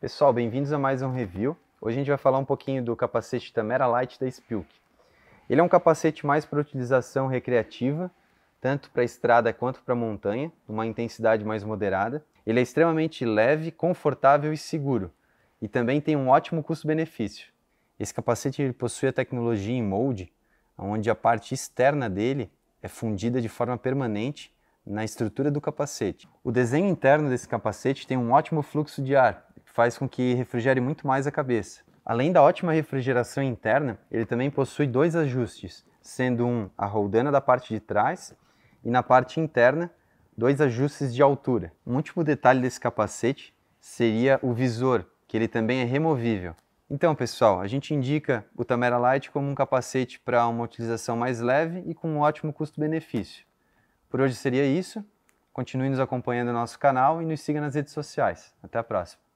Pessoal, bem-vindos a mais um review. Hoje a gente vai falar um pouquinho do capacete Tamera Light da Spilk. Ele é um capacete mais para utilização recreativa, tanto para estrada quanto para montanha, numa intensidade mais moderada. Ele é extremamente leve, confortável e seguro, e também tem um ótimo custo-benefício. Esse capacete possui a tecnologia em molde, onde a parte externa dele é fundida de forma permanente na estrutura do capacete. O desenho interno desse capacete tem um ótimo fluxo de ar, faz com que refrigere muito mais a cabeça. Além da ótima refrigeração interna, ele também possui dois ajustes, sendo um a roldana da parte de trás e na parte interna dois ajustes de altura. Um último detalhe desse capacete seria o visor, que ele também é removível. Então, pessoal, a gente indica o Tamera Light como um capacete para uma utilização mais leve e com um ótimo custo-benefício. Por hoje seria isso. Continue nos acompanhando no nosso canal e nos siga nas redes sociais. Até a próxima!